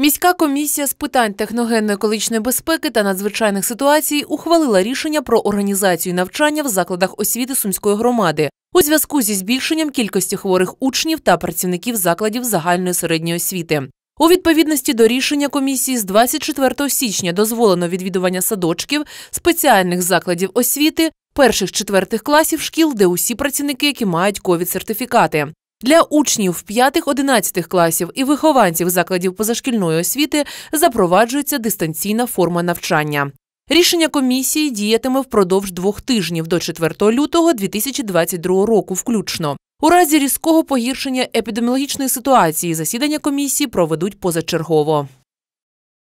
Міська комісія з питань техногенно-екологічної безпеки та надзвичайних ситуацій ухвалила рішення про організацію навчання в закладах освіти сумської громади у зв'язку зі збільшенням кількості хворих учнів та працівників закладів загальної середньої освіти. У відповідності до рішення комісії з 24 січня дозволено відвідування садочків, спеціальних закладів освіти, перших четвертих класів шкіл, де усі працівники, які мають ковід сертифікати. Для учнів пятих 11 класів і вихованців закладів позашкільної освіти запроваджується дистанційна форма навчання. Рішення комісії діятиме впродовж двох тижнів до 4 лютого 2022 року, включно. У разі різкого погіршення епідеміологічної ситуації засідання комісії проведуть позачергово.